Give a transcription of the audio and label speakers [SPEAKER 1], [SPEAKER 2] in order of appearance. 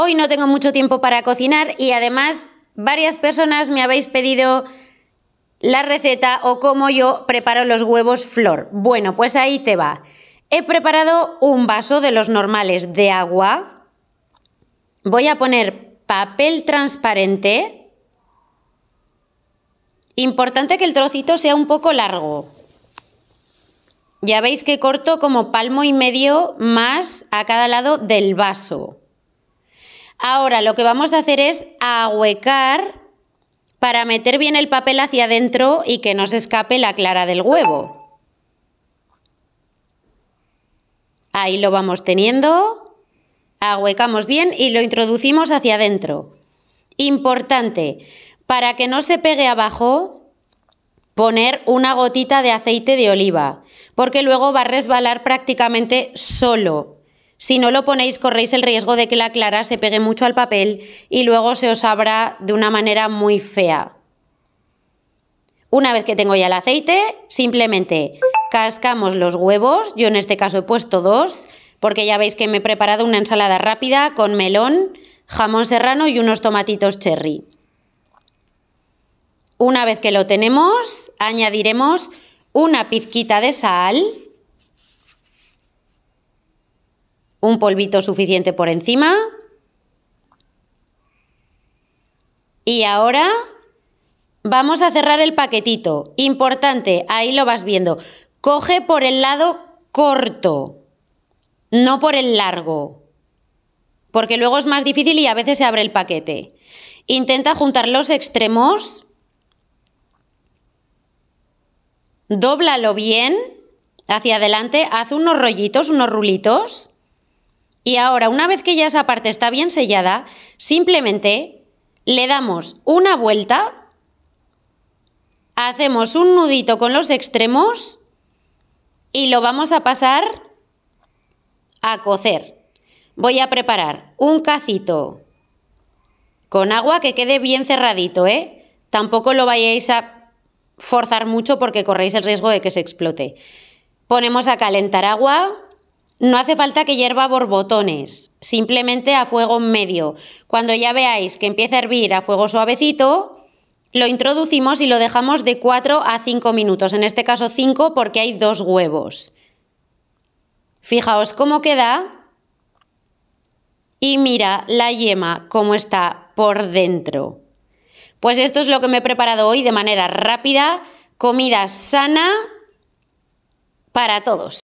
[SPEAKER 1] Hoy no tengo mucho tiempo para cocinar y además varias personas me habéis pedido la receta o cómo yo preparo los huevos flor. Bueno, pues ahí te va. He preparado un vaso de los normales de agua. Voy a poner papel transparente. Importante que el trocito sea un poco largo. Ya veis que corto como palmo y medio más a cada lado del vaso. Ahora lo que vamos a hacer es ahuecar para meter bien el papel hacia adentro y que no se escape la clara del huevo. Ahí lo vamos teniendo, ahuecamos bien y lo introducimos hacia adentro. Importante, para que no se pegue abajo, poner una gotita de aceite de oliva, porque luego va a resbalar prácticamente solo si no lo ponéis, corréis el riesgo de que la clara se pegue mucho al papel y luego se os abra de una manera muy fea. Una vez que tengo ya el aceite, simplemente cascamos los huevos. Yo en este caso he puesto dos, porque ya veis que me he preparado una ensalada rápida con melón, jamón serrano y unos tomatitos cherry. Una vez que lo tenemos, añadiremos una pizquita de sal un polvito suficiente por encima. Y ahora vamos a cerrar el paquetito. Importante, ahí lo vas viendo. Coge por el lado corto, no por el largo, porque luego es más difícil y a veces se abre el paquete. Intenta juntar los extremos. Dóblalo bien hacia adelante, haz unos rollitos, unos rulitos. Y ahora, una vez que ya esa parte está bien sellada, simplemente le damos una vuelta, hacemos un nudito con los extremos y lo vamos a pasar a cocer. Voy a preparar un cacito con agua que quede bien cerradito, ¿eh? Tampoco lo vayáis a forzar mucho porque corréis el riesgo de que se explote. Ponemos a calentar agua, no hace falta que hierva borbotones, simplemente a fuego medio. Cuando ya veáis que empieza a hervir a fuego suavecito, lo introducimos y lo dejamos de 4 a 5 minutos, en este caso 5 porque hay dos huevos. Fijaos cómo queda y mira la yema cómo está por dentro. Pues esto es lo que me he preparado hoy de manera rápida, comida sana para todos.